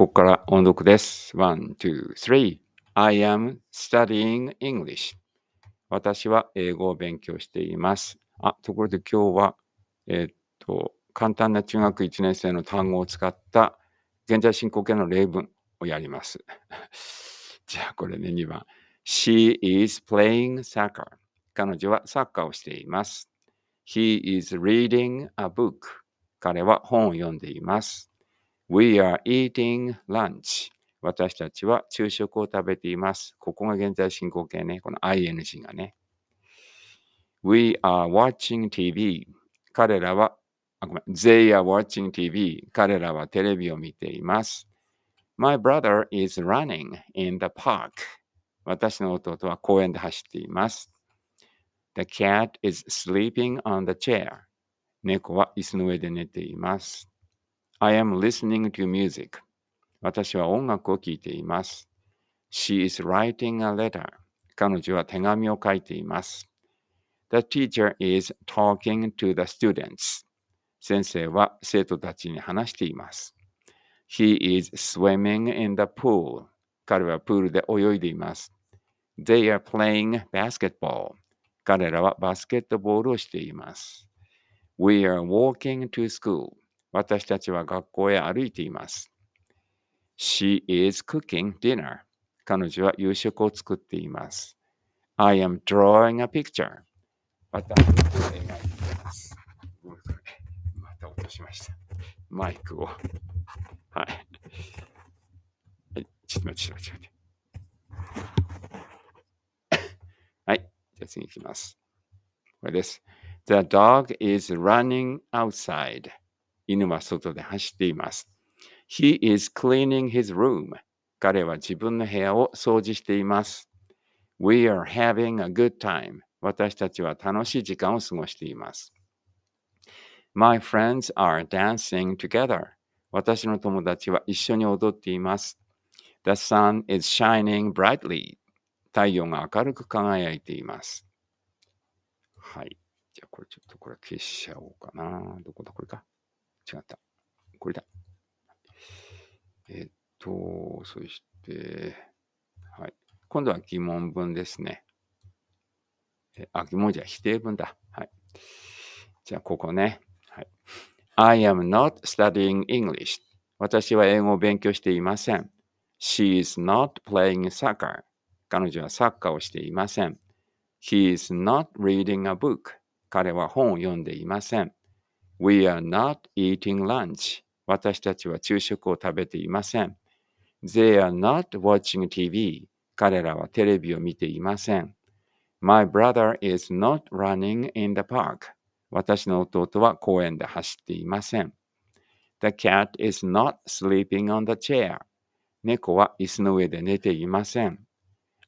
ここから音読です。1、2、3 I am studying English. 私は英語を勉強しています。あ、ところで今日は、えー、っと、簡単な中学1年生の単語を使った現在進行形の例文をやります。じゃあこれね、2番。She is playing soccer. 彼女はサッカーをしています。He is reading a book. 彼は本を読んでいます。We are eating lunch. 私たちは昼食を食べています。ここが現在進行形ね。この ing がね。We are watching TV. 彼らは、あごめん。They are watching TV. 彼らはテレビを見ています。My brother is running in the park. 私の弟は公園で走っています。The cat is sleeping on the chair. 猫は椅子の上で寝ています。I am listening to music. 私は音楽を聴いています。She is writing a letter. 彼女は手紙を書いています。The teacher is talking to the students. 先生は生徒たちに話しています。He is swimming in the pool. 彼はプールで泳いでいます。They are playing basketball. 彼らはバスケットボールをしています。We are walking to school. 私たちは学校へ歩いています。She is cooking dinner. 彼女は夕食を作っています。I am drawing a picture. また、また落としました。マイクを。はい。ちょっと待って、ちょっと待って。はい。じゃあ次いきます。これです。The dog is running outside. 犬は外で走っています。He is cleaning his room. 彼は自分の部屋を掃除しています。We are having a good time. 私たちは楽しい時間を過ごしています。My friends are dancing together. 私の友達は一緒に踊っています。The sun is shining brightly. 太陽が明るく輝いています。はい。じゃあこれちょっとこれ消しちゃおうかな。どこだこれか。違った。これだ。えっと、そして、はい。今度は疑問文ですね。えあ、疑問じゃ否定文だ。はい。じゃあ、ここね。はい。I am not studying English. 私は英語を勉強していません。She is not playing soccer. 彼女はサッカーをしていません。He is not reading a book. 彼は本を読んでいません。We are not eating lunch. 私たちは昼食を食べていません。They are not watching TV. 彼らはテレビを見ていません。My brother is not running in the park. 私の弟は公園で走っていません。The cat is not sleeping on the chair. 猫は椅子の上で寝ていません。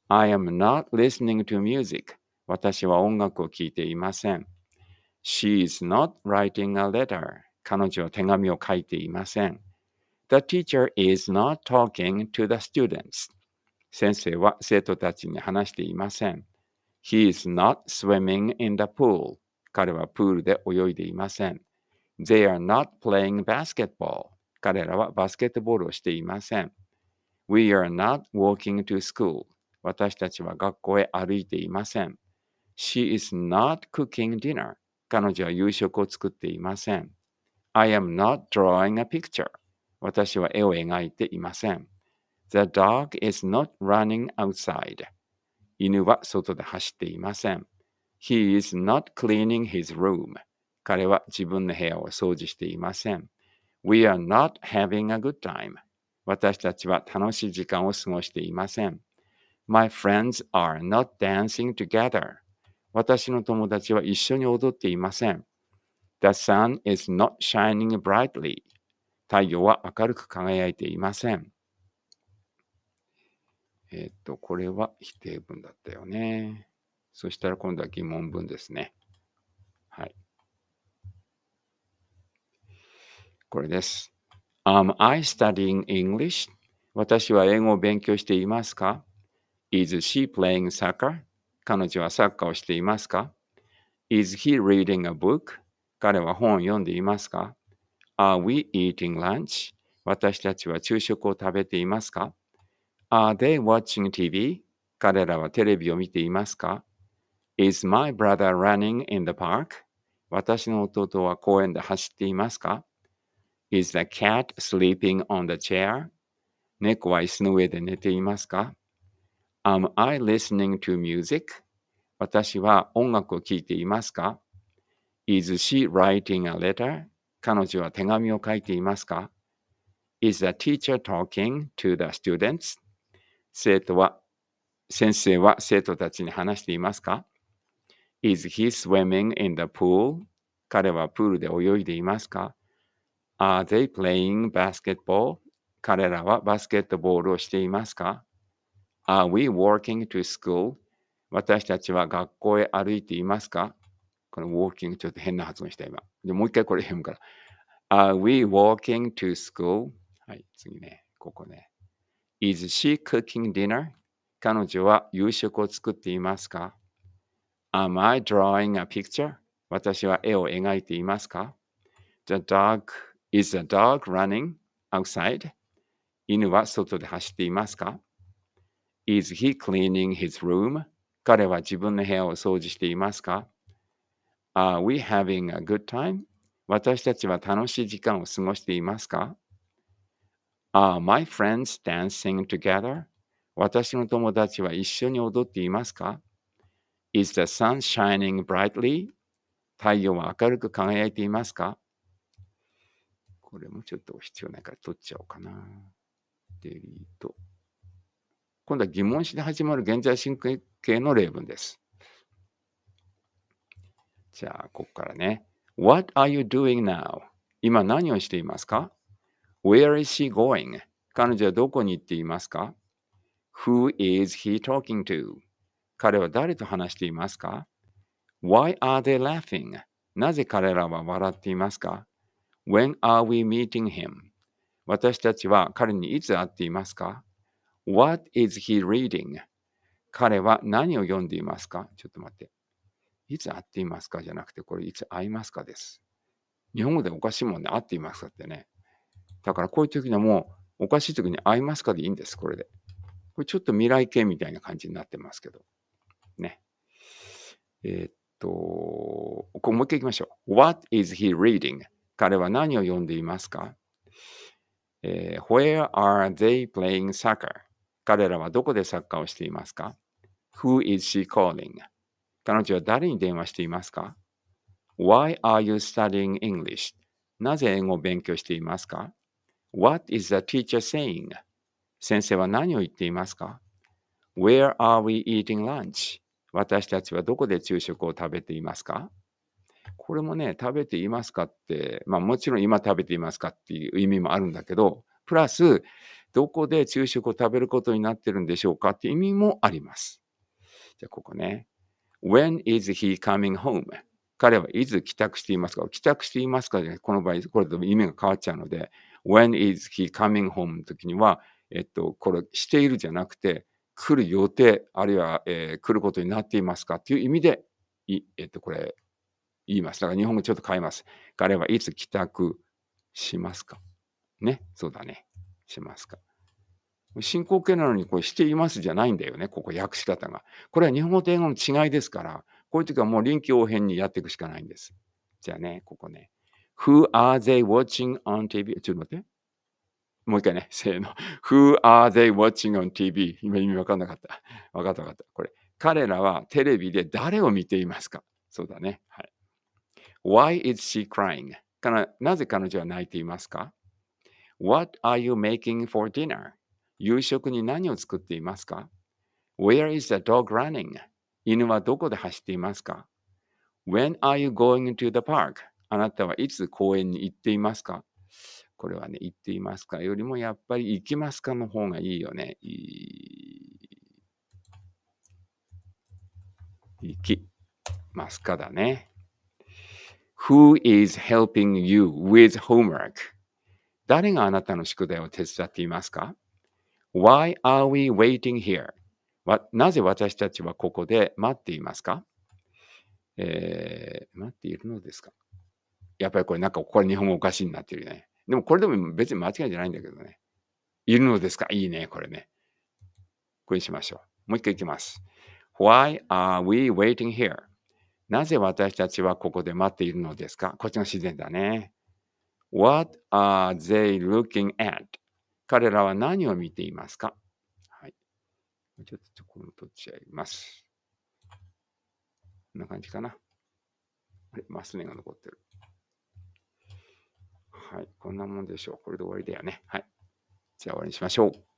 I am not listening to music. 私は音楽を聴いていません。She is not writing a letter. 彼女は手紙を書いていません。The teacher is not talking to the students. 先生は生徒たちに話していません。He is not swimming in the pool. 彼はプールで泳いでいません。They are not playing basketball. 彼らはバスケットボールをしていません。We are not walking to school. 私たちは学校へ歩いていません。She is not cooking dinner. 彼女は夕食を作っていません。I am not drawing a picture. 私は絵を描いていません。The dog is not running outside. 犬は外で走っていません。He is not cleaning his room. 彼は自分の部屋を掃除していません。We are not having a good time. 私たちは楽しい時間を過ごしていません。My friends are not dancing together. 私の友達は一緒に踊っていません。The sun is not shining brightly. 太陽は明るく輝いていません。えっと、これは否定文だったよね。そしたら今度は疑問文ですね。はい。これです。Am I studying English? 私は英語を勉強していますか ?Is she playing soccer? 彼女はサッカーをしていますか ?Is he reading a book? 彼は本を読んでいますか ?Are we eating lunch? 私たちは昼食を食べていますか ?Are they watching TV? 彼らはテレビを見ていますか ?Is my brother running in the park? 私の弟は公園で走っていますか ?Is the cat sleeping on the chair? 猫は椅子の上で寝ていますか Am I listening to music? 私は音楽を聴いていますか ?Is she writing a letter? 彼女は手紙を書いていますか ?Is the teacher talking to the students? 生徒は、先生は生徒たちに話していますか ?Is he swimming in the pool? 彼はプールで泳いでいますか ?Are they playing basketball? 彼らはバスケットボールをしていますか Are we walking to school? 私たちは学校へ歩いていますかこの walking ちょっと変な発音した今。でもう一回これ読むから。Are we walking to school? はい、次ね、ここね。Is she cooking dinner? 彼女は夕食を作っていますか ?Am I drawing a picture? 私は絵を描いていますか ?The dog is the dog running outside? 犬は外で走っていますか Is he cleaning his room? 彼は自分の部屋を掃除していますか ?Are we having a good time? 私たちは楽しい時間を過ごしていますか ?Are my friends dancing together? 私の友達は一緒に踊っていますか ?Is the sun shining brightly? 太陽は明るく輝いていますかこれもちょっと必要ないから取っちゃおうかな。デリート。今度は疑問詞で始まる現在進行形の例文です。じゃあ、ここからね。What are you doing now? 今何をしていますか ?Where is she going? 彼女はどこに行っていますか ?Who is he talking to? 彼は誰と話していますか ?Why are they laughing? なぜ彼らは笑っていますか ?When are we meeting him? 私たちは彼にいつ会っていますか What is he reading? 彼は何を読んでいますかちょっと待って。いつ会っていますかじゃなくて、これいつ会いますかです。日本語でおかしいもんね、会っていますかってね。だからこういう時のもう、おかしい時に会いますかでいいんです、これで。これちょっと未来形みたいな感じになってますけど。ね。えー、っと、こもう一回行きましょう。What is he reading? 彼は何を読んでいますか、えー、?Where are they playing soccer? 彼らはどこでサッカーをしていますか ?Who is she calling? 彼女は誰に電話していますか ?Why are you studying English? なぜ英語を勉強していますか ?What is the teacher saying? 先生は何を言っていますか ?Where are we eating lunch? 私たちはどこで昼食を食べていますかこれもね、食べていますかって、まあもちろん今食べていますかっていう意味もあるんだけど、プラスどこで昼食を食べることになってるんでしょうかって意味もあります。じゃあ、ここね。When is he coming home? 彼はいつ帰宅していますか帰宅していますかこの場合、これと意味が変わっちゃうので、When is he coming home? の時には、えっと、これ、しているじゃなくて、来る予定、あるいは、えー、来ることになっていますかという意味で、えっと、これ、言います。だから日本語ちょっと変えます。彼はいつ帰宅しますかね、そうだね。しますか。進行形なのにこれしていますじゃないんだよね、ここ訳し方が。これは日本語と英語の違いですから、こういう時はもう臨機応変にやっていくしかないんです。じゃあね、ここね。Who are they watching on TV? ちょっと待って。もう一回ね、せーの。Who are they watching on TV? 今意味わかんなかった。わかったわかった。これ。彼らはテレビで誰を見ていますかそうだね。はい。Why is she crying? からなぜ彼女は泣いていますか What are you making for dinner? 夕食に何を作っていますか ?Where is the dog running? 犬はどこで走っていますか ?When are you going to the park? あなたはいつ公園に行っていますかこれはね、行っていますかよりもやっぱり行きますかの方がいいよね。行きますかだね。Who is helping you with homework? 誰があなたの宿題を手伝っていますか ?Why are we waiting here? なぜ私たちはここで待っていますか、えー、待っているのですかやっぱりこれなんかこれ日本語おかしいになってるね。でもこれでも別に間違いじゃないんだけどね。いるのですかいいね、これね。これにしましょう。もう一回いきます。Why are we waiting here? なぜ私たちはここで待っているのですかこっちが自然だね。What are they looking at? 彼らは何を見ていますかはい。ちょっとこれも取っちゃいます。こんな感じかな。あれ、マス目が残ってる。はい。こんなもんでしょう。これで終わりだよね。はい。じゃあ終わりにしましょう。